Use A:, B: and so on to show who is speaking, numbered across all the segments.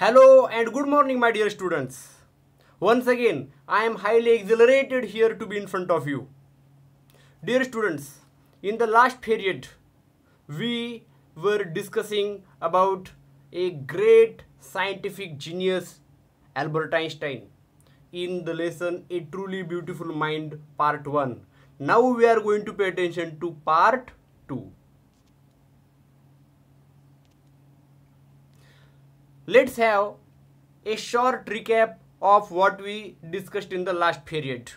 A: Hello and good morning my dear students. Once again, I am highly exhilarated here to be in front of you. Dear students, in the last period, we were discussing about a great scientific genius, Albert Einstein, in the lesson A Truly Beautiful Mind Part 1. Now we are going to pay attention to Part 2. Let's have a short recap of what we discussed in the last period.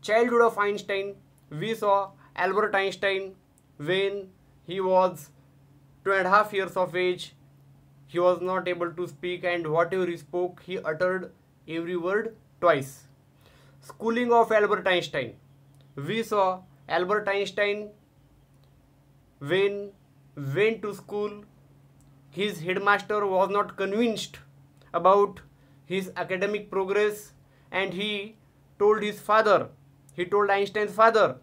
A: Childhood of Einstein, we saw Albert Einstein when he was two and a half years of age. He was not able to speak and whatever he spoke, he uttered every word twice. Schooling of Albert Einstein. We saw Albert Einstein when went to school his headmaster was not convinced about his academic progress and he told his father, he told Einstein's father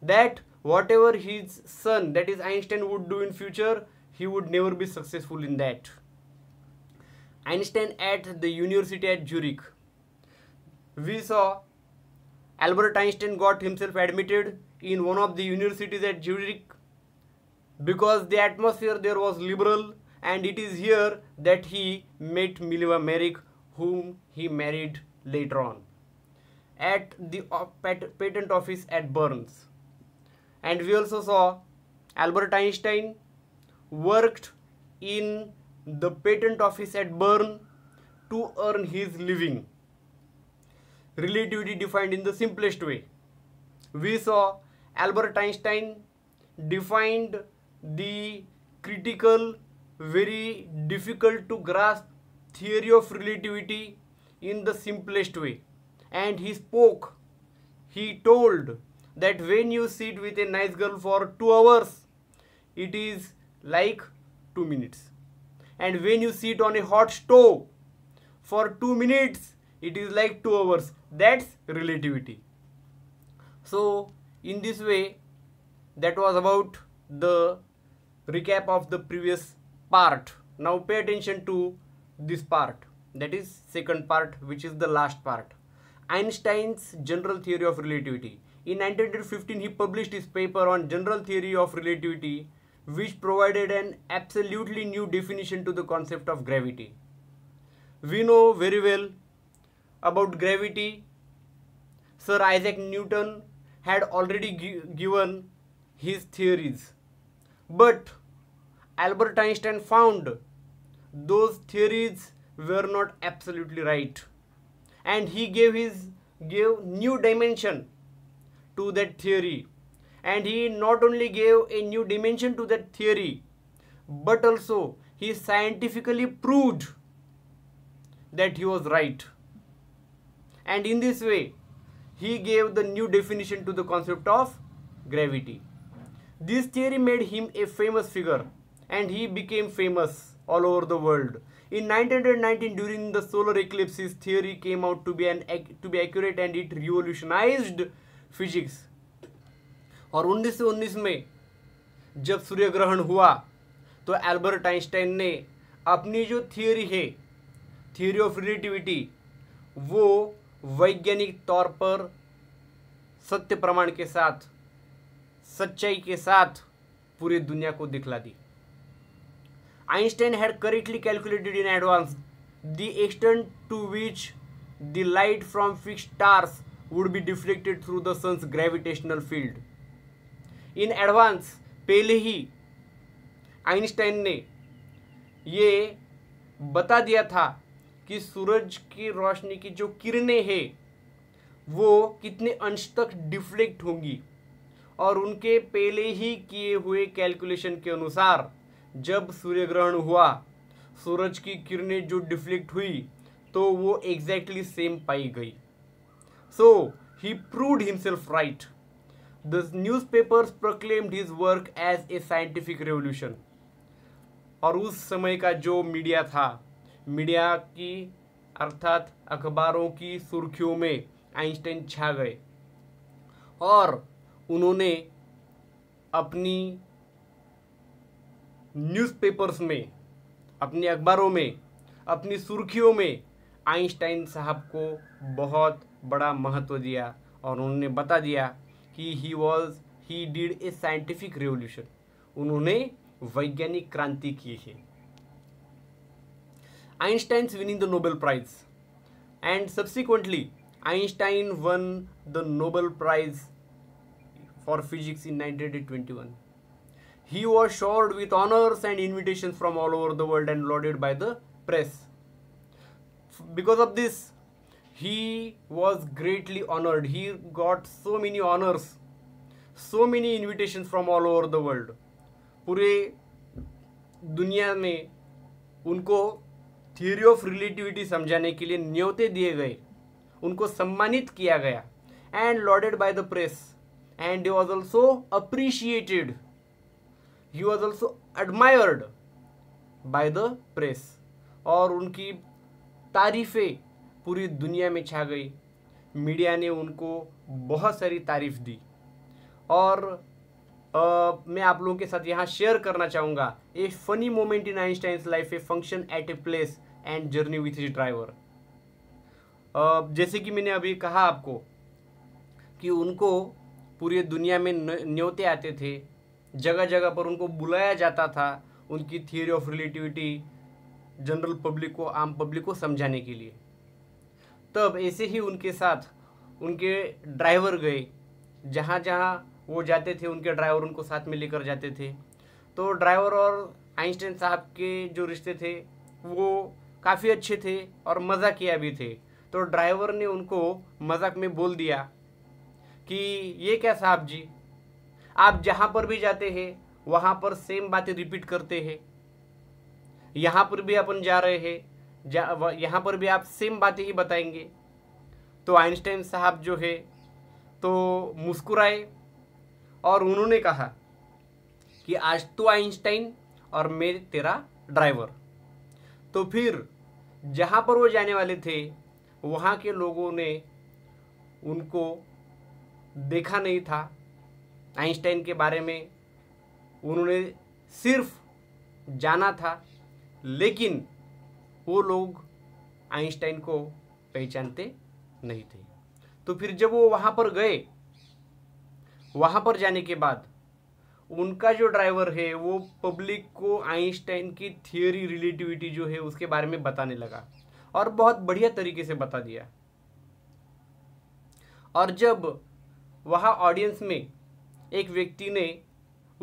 A: that whatever his son, that is Einstein would do in future, he would never be successful in that. Einstein at the university at Zurich. We saw Albert Einstein got himself admitted in one of the universities at Zurich because the atmosphere there was liberal and it is here that he met Milva Merrick whom he married later on at the patent office at Burns. And we also saw Albert Einstein worked in the patent office at Bern to earn his living. Relativity defined in the simplest way. We saw Albert Einstein defined the critical very difficult to grasp theory of relativity in the simplest way and he spoke he told that when you sit with a nice girl for 2 hours it is like 2 minutes and when you sit on a hot stove for 2 minutes it is like 2 hours that's relativity so in this way that was about the recap of the previous part now pay attention to this part that is second part which is the last part Einstein's general theory of relativity in 1915 he published his paper on general theory of relativity which provided an absolutely new definition to the concept of gravity we know very well about gravity sir isaac newton had already gi given his theories but Albert Einstein found, those theories were not absolutely right. And he gave his gave new dimension to that theory. And he not only gave a new dimension to that theory, but also he scientifically proved that he was right. And in this way, he gave the new definition to the concept of gravity. This theory made him a famous figure and he became famous all over the world. In 1919, during the solar eclipse, his theory came out to be an to be accurate and it revolutionized physics. और 1919 में जब सूर्य ग्रहण हुआ तो Albert Einstein ने अपनी जो theory है थियोरी ऑफ रिलेटिविटी वो वैज्ञानिक तौर पर सत्य प्रमाण के साथ सच्चाई के साथ पूरी दुनिया को दिखला दी Einstein had correctly calculated in advance the extent to which the light from fixed stars would be deflected through the sun's gravitational field. In advance पहले ही आइंस्टाइन ने ये बता दिया था कि सूरज की रोशनी की जो किरणें हैं वो कितने अंश तक डिफ्लेक्ट होंगी और उनके पहले ही किए हुए कैलकुलेशन के अनुसार जब सूर्य ग्रहण हुआ सूरज की किरणें जो डिफ्लेक्ट हुई तो वो एग्जैक्टली सेम पाई गई so he proved himself right the newspapers proclaimed his work as a scientific revolution और उस समय का जो मीडिया था मीडिया की अर्थात अखबारों की सुर्खियों में आइंस्टाइन छा गए और उन्होंने अपनी न्यूज़पेपर्स में अपने अखबारों में अपनी सुर्खियों में आइंस्टाइन साहब को बहुत बड़ा महत्व दिया और उन्होंने बता दिया कि he was he did a scientific revolution उन्होंने वैज्ञानिक क्रांति की है Einstein's winning the Nobel prize and subsequently Einstein won the Nobel prize for physics in twenty one He was showered with honors and invitations from all over the world and lauded by the press. Because of this, he was greatly honored. He got so many honors, so many invitations from all over the world. pure duniya mein unko theory of relativity समझाने के लिए न्योते दिए गए उनको सम्मानित किया गया and lauded by the press and they was also appreciated he was also admired by the press और उनकी तारीफ़ें पूरी दुनिया में छा गई मीडिया ने उनको बहुत सारी तारीफ़ दी और आ, मैं आप लोगों के साथ यहाँ शेयर करना चाहूँगा a funny moment in Einstein's life a function at a place and journey with his driver जैसे कि मैंने अभी कहा आपको कि उनको पूरी दुनिया में न्योते आते थे जगह जगह पर उनको बुलाया जाता था उनकी theory of relativity general public को आम पब्लिक को समझाने के लिए तब ऐसे ही उनके साथ उनके ड्राइवर गए जहाँ जहाँ वो जाते थे उनके ड्राइवर उनको साथ में लेकर जाते थे तो ड्राइवर और आइंस्टाइन साहब के जो रिश्ते थे वो काफ़ी अच्छे थे और मज़ा किया भी थे तो ड्राइवर ने उनको मजाक में बोल दिया कि ये क्या साहब जी आप जहाँ पर भी जाते हैं वहाँ पर सेम बातें रिपीट करते हैं यहाँ पर भी अपन जा रहे हैं यहां यहाँ पर भी आप सेम बातें ही बताएंगे तो आइंस्टाइन साहब जो है तो मुस्कुराए और उन्होंने कहा कि आज तो आइंस्टाइन और मैं तेरा ड्राइवर तो फिर जहाँ पर वो जाने वाले थे वहाँ के लोगों ने उनको देखा नहीं था आइंस्टाइन के बारे में उन्होंने सिर्फ जाना था लेकिन वो लोग आइंस्टाइन को पहचानते नहीं थे तो फिर जब वो वहाँ पर गए वहाँ पर जाने के बाद उनका जो ड्राइवर है वो पब्लिक को आइंस्टाइन की थियोरी रिलेटिविटी जो है उसके बारे में बताने लगा और बहुत बढ़िया तरीके से बता दिया और जब वहाँ ऑडियंस में एक व्यक्ति ने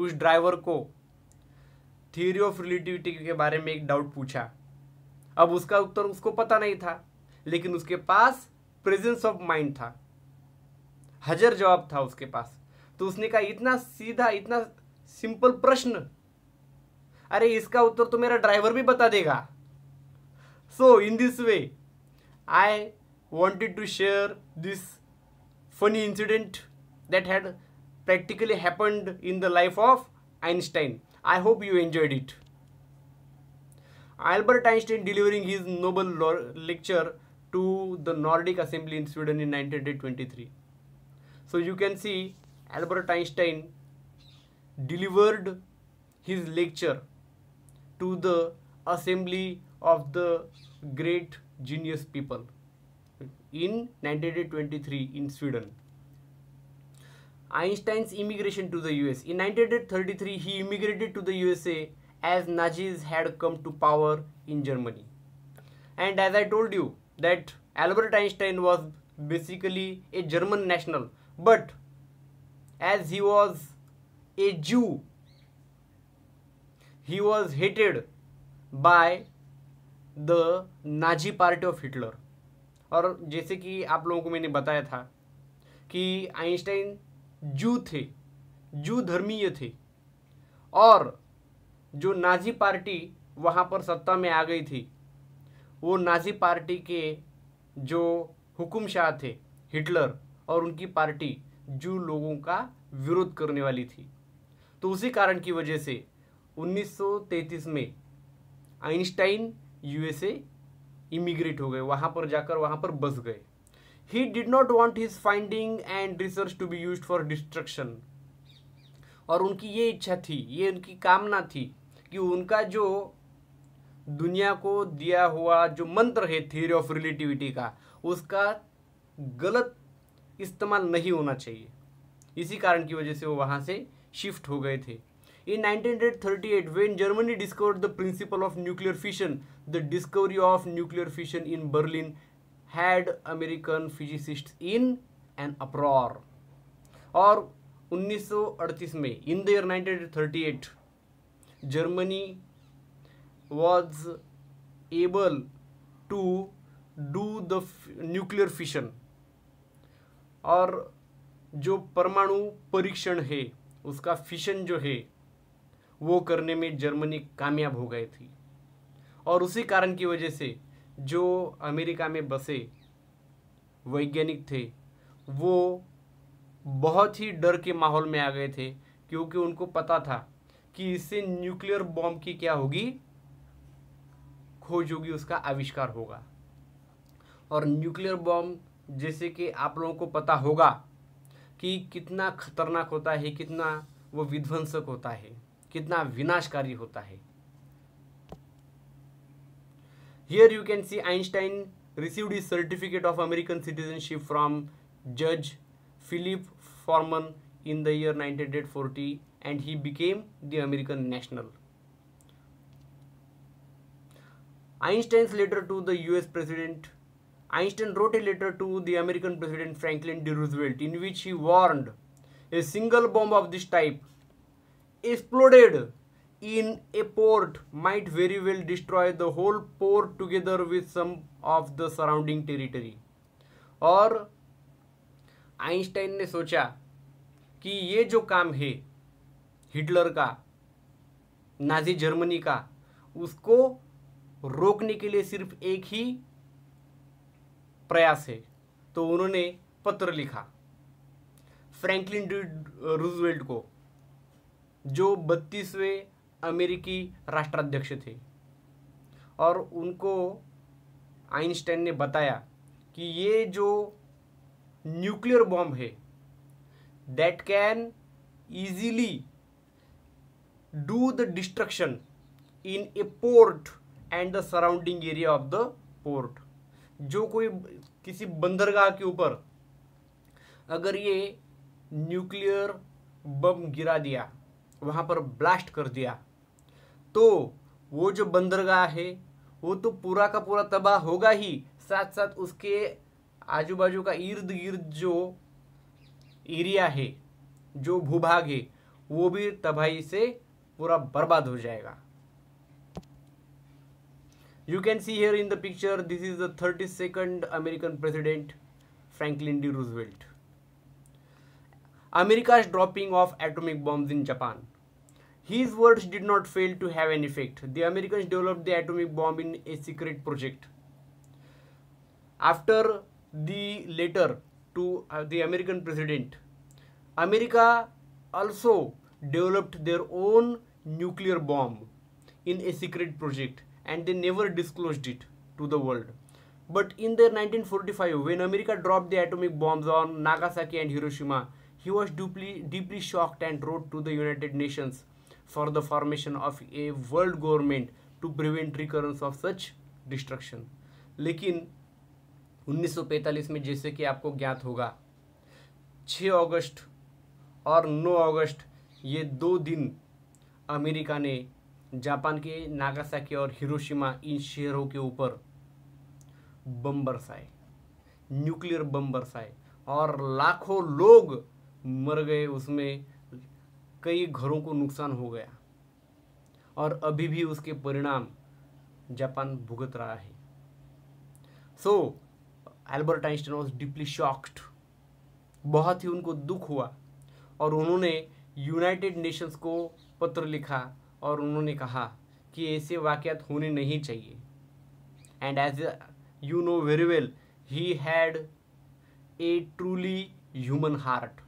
A: उस ड्राइवर को थ्योरी ऑफ रिलेटिविटी के बारे में एक डाउट पूछा अब उसका उत्तर उसको पता नहीं था लेकिन उसके पास प्रेजेंस ऑफ माइंड था हजर जवाब था उसके पास तो उसने कहा इतना सीधा इतना सिंपल प्रश्न अरे इसका उत्तर तो मेरा ड्राइवर भी बता देगा so in this way I wanted to share this funny incident that had practically happened in the life of Einstein. I hope you enjoyed it. Albert Einstein delivering his Nobel lecture to the Nordic Assembly in Sweden in 1923. So you can see Albert Einstein delivered his lecture to the assembly of the great genius people in 1923 in Sweden. Einstein's immigration to the US. In 1933, he immigrated to the USA as Nazis had come to power in Germany. And as I told you that Albert Einstein was basically a German national, but as he was a Jew, he was hated by the Nazi party of Hitler. और जैसे कि आप लोगों को मैंने बताया था कि आइंस्टाइन जू थे जू धर्मीय थे और जो नाजी पार्टी वहाँ पर सत्ता में आ गई थी वो नाजी पार्टी के जो हुकुम शाह थे हिटलर और उनकी पार्टी जू लोगों का विरोध करने वाली थी तो उसी कारण की वजह से 1933 में आइंस्टाइन यूएसए इमिग्रेट हो गए वहाँ पर जाकर वहाँ पर बस गए he did not want his finding and research to be used for destruction. और उनकी ये इच्छा थी ये उनकी कामना थी कि उनका जो दुनिया को दिया हुआ जो मंत्र है थियरी ऑफ रिलेटिविटी का उसका गलत इस्तेमाल नहीं होना चाहिए इसी कारण की वजह से वो वहाँ से शिफ्ट हो गए थे in 1938 when Germany discovered the principle of nuclear fission the discovery of nuclear fission in Berlin had American physicist in an uproar और 1938 में in the year 1938 Germany was able to do the nuclear fission और जो परमाणु परीक्षण है उसका fission जो है वो करने में जर्मनी कामयाब हो गई थी और उसी कारण की वजह से जो अमेरिका में बसे वैज्ञानिक थे वो बहुत ही डर के माहौल में आ गए थे क्योंकि उनको पता था कि इससे न्यूक्लियर बॉम्ब की क्या होगी खोज होगी उसका आविष्कार होगा और न्यूक्लियर बॉम्ब जैसे कि आप लोगों को पता होगा कि कितना खतरनाक होता है कितना वो विध्वंसक होता है कितना विनाशकारी होता है Here you can see Einstein received his certificate of American citizenship from Judge Philip Forman in the year 1940 and he became the American national. Einstein's letter to the US President Einstein wrote a letter to the American President Franklin D. Roosevelt in which he warned a single bomb of this type exploded in a port might very well destroy the whole port together with some of the surrounding territory और Einstein ने सोचा कि ये जो काम है Hitler का Nazi Germany का उसको रोकने के लिए सिर्फ एक ही प्रयास है तो उन्होंने पत्र लिखा फ्रैंकलिन डी रूजवेल्ट को जो बत्तीसवें अमेरिकी राष्ट्राध्यक्ष थे और उनको आइंस्टाइन ने बताया कि ये जो न्यूक्लियर बॉम्ब है that can easily do the destruction in a port and the surrounding area of the port जो कोई किसी बंदरगाह के ऊपर अगर ये न्यूक्लियर बम गिरा दिया वहाँ पर ब्लास्ट कर दिया तो वो जो बंदरगाह है वो तो पूरा का पूरा तबाह होगा ही साथ साथ उसके आजू बाजू का इर्द गिर्द जो एरिया है जो भूभाग है वो भी तबाही से पूरा बर्बाद हो जाएगा you can see here in the picture this is the thirty second American president Franklin D Roosevelt America's dropping of atomic bomb in Japan His words did not fail to have an effect. The Americans developed the atomic bomb in a secret project. After the letter to uh, the American president, America also developed their own nuclear bomb in a secret project and they never disclosed it to the world. But in their 1945, when America dropped the atomic bombs on Nagasaki and Hiroshima, he was deeply, deeply shocked and wrote to the United Nations for the formation of a world government to prevent recurrence of such destruction लेकिन 1945 में जैसे कि आपको ज्ञात होगा 6 अगस्त और 9 अगस्त ये दो दिन अमेरिका ने जापान के नागासाकी और हिरोशिमा इन शहरों के ऊपर बम बरसाए न्यूक्लियर बम बरसाए और लाखों लोग मर गए उसमें कई घरों को नुकसान हो गया और अभी भी उसके परिणाम जापान भुगत रहा है so Albert Einstein was deeply shocked बहुत ही उनको दुख हुआ और उन्होंने यूनाइटेड नेशंस को पत्र लिखा और उन्होंने कहा कि ऐसे वाक़ होने नहीं चाहिए and as you know very well he had a truly human heart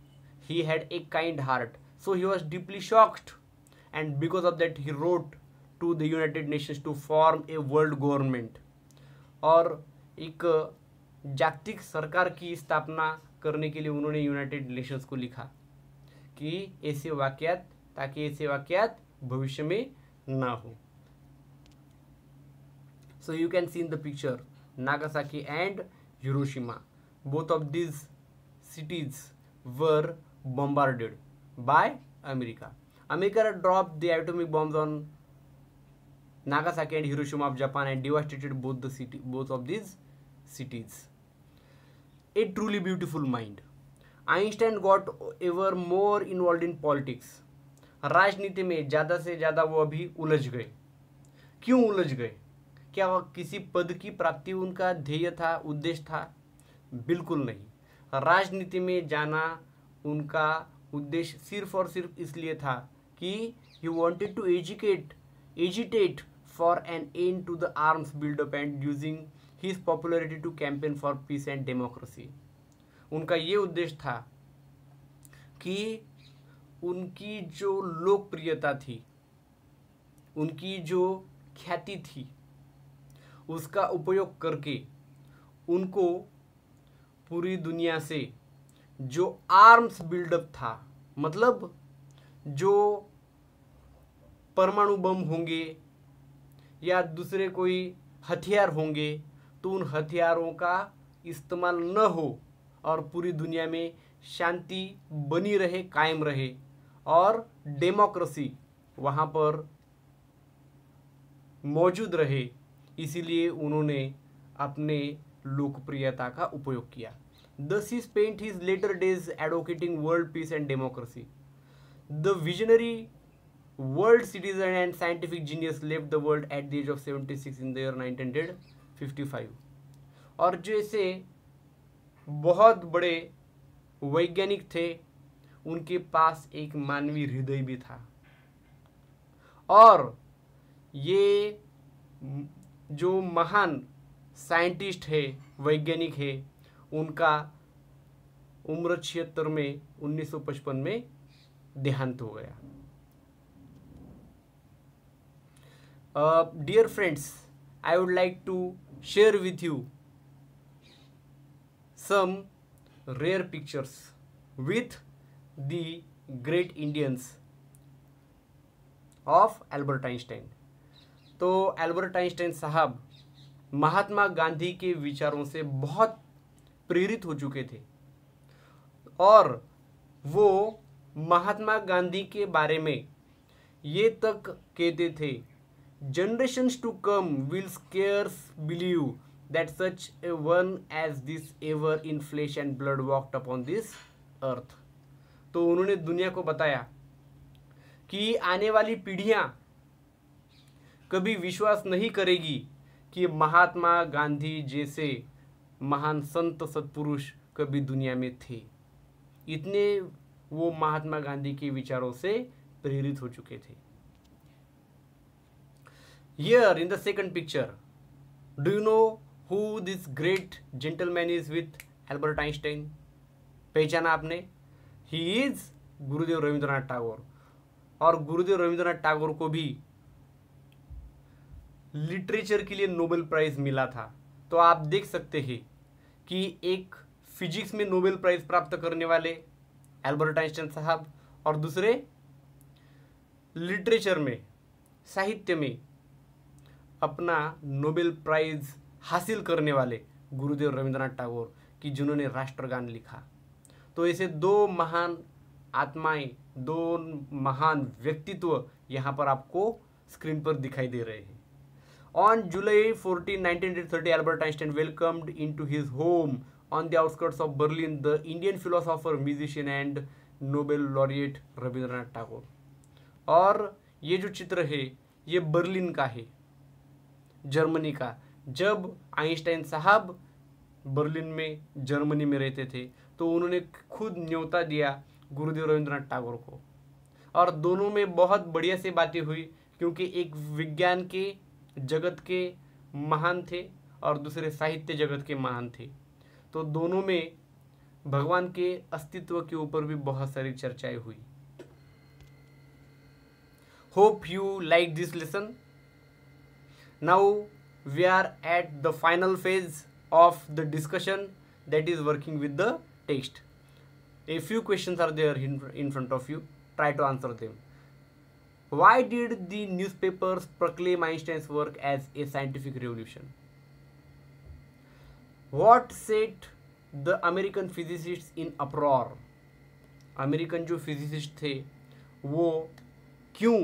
A: he had a kind heart So he was deeply shocked and because of that he wrote to the United Nations to form a world government और एक जागतिक सरकार की स्थापना करने के लिए उन्होंने यूनाइटेड नेशंस को लिखा कि ऐसे वाक़ात ताकि ऐसे वाक़ात भविष्य में ना हो so you can see in the picture nagasaki and hiroshima both of these cities were bombarded by America. America dropped the atomic bombs on Nagasaki and Hiroshima of Japan and devastated both the city, both of these cities. A truly beautiful mind. Einstein got ever more involved in politics राजनीति में ज़्यादा से ज़्यादा वो अभी उलझ गए क्यों उलझ गए क्या किसी पद की प्राप्ति उनका ध्येय था उद्देश्य था बिल्कुल नहीं राजनीति में जाना उनका उद्देश्य सिर्फ और सिर्फ इसलिए था कि he wanted to educate agitate for an an to the arms buildup and using his popularity to campaign for peace and democracy उनका ये उद्देश्य था कि उनकी जो लोकप्रियता थी उनकी जो ख्याति थी उसका उपयोग करके उनको पूरी दुनिया से जो आर्म्स बिल्डअप था मतलब जो परमाणु बम होंगे या दूसरे कोई हथियार होंगे तो उन हथियारों का इस्तेमाल न हो और पूरी दुनिया में शांति बनी रहे कायम रहे और डेमोक्रेसी वहाँ पर मौजूद रहे इसीलिए उन्होंने अपने लोकप्रियता का उपयोग किया Thus he spent his later days advocating world peace and democracy. The visionary world citizen and scientific genius left the world at the age of 76 in the year 1955. और जो ऐसे बहुत बड़े वैज्ञानिक थे उनके पास एक मानवीय हृदय भी था और ये जो महान साइंटिस्ट है वैज्ञानिक है उनका उम्र छिहत्तर में 1955 में देहांत हो गया dear friends I would like to share with you some rare pictures with the great Indians of Albert Einstein तो एल्बर्ट आइंस्टाइन साहब महात्मा गांधी के विचारों से बहुत प्रेरित हो चुके थे और वो महात्मा गांधी के बारे में ये तक कहते थे generations to come will scarce believe that such a one as this ever in flesh and blood walked upon this earth तो उन्होंने दुनिया को बताया कि आने वाली पीढ़ियां कभी विश्वास नहीं करेगी कि महात्मा गांधी जैसे महान संत सत्पुरुष कभी दुनिया में थे इतने वो महात्मा गांधी के विचारों से प्रेरित हो चुके थे Here in the second picture, do you know who this great gentleman is with Albert Einstein? पहचाना आपने ही इज गुरुदेव रविंद्रनाथ टागोर और गुरुदेव रविंद्रनाथ टागोर को भी लिटरेचर के लिए नोबेल प्राइज मिला था तो आप देख सकते हैं कि एक फिजिक्स में नोबेल प्राइज़ प्राप्त करने वाले एल्बर्ट आइंस्टाइन साहब और दूसरे लिटरेचर में साहित्य में अपना नोबेल प्राइज़ हासिल करने वाले गुरुदेव रविंद्रनाथ टागोर कि जिन्होंने राष्ट्रगान लिखा तो ऐसे दो महान आत्माएं दो महान व्यक्तित्व यहाँ पर आपको स्क्रीन पर दिखाई दे रहे हैं fourteen July 14, 1930, Albert Einstein into his home on the outskirts of Berlin, the Indian philosopher, musician and Nobel laureate Rabindranath Tagore और ये जो चित्र है ये बर्लिन का है जर्मनी का जब आइंस्टाइन साहब बर्लिन में जर्मनी में रहते थे तो उन्होंने खुद न्योता दिया गुरुदेव रविंद्रनाथ टागोर को और दोनों में बहुत बढ़िया से बातें हुई क्योंकि एक विज्ञान के जगत के महान थे और दूसरे साहित्य जगत के महान थे तो दोनों में भगवान के अस्तित्व के ऊपर भी बहुत सारी चर्चाएं हुई hope you like this lesson now we are at the final phase of the discussion that is working with the text a few question are there in front of you try to answer them why did the newspapers proclaim Einstein's work as a scientific revolution what set the American physicist in uproar American जो physicist थे वो क्यों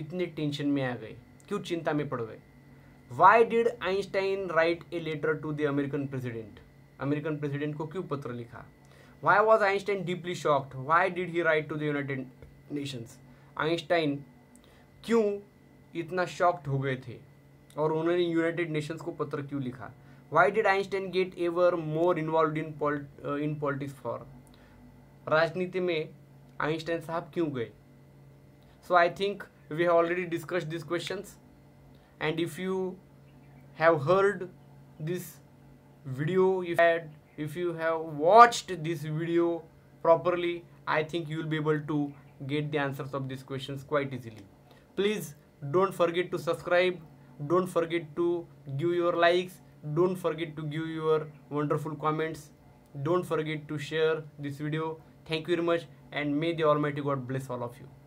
A: इतने tension में आ गए क्यों चिंता में पड़ गए why did Einstein write a letter to the American president American president को क्यों पत्र लिखा why was Einstein deeply shocked why did he write to the United Nations Einstein क्यों इतना शॉक्ड हो गए थे और उन्होंने यूनाइटेड नेशंस को पत्र क्यों लिखा Why did Einstein get ever more involved in polit uh, in politics for? राजनीति में Einstein साहब क्यों गए so I think we have already discussed this questions and if you have heard this video if had if you have watched this video properly i think you will be able to get the answers of these questions quite easily please don't forget to subscribe don't forget to give your likes don't forget to give your wonderful comments don't forget to share this video thank you very much and may the almighty god bless all of you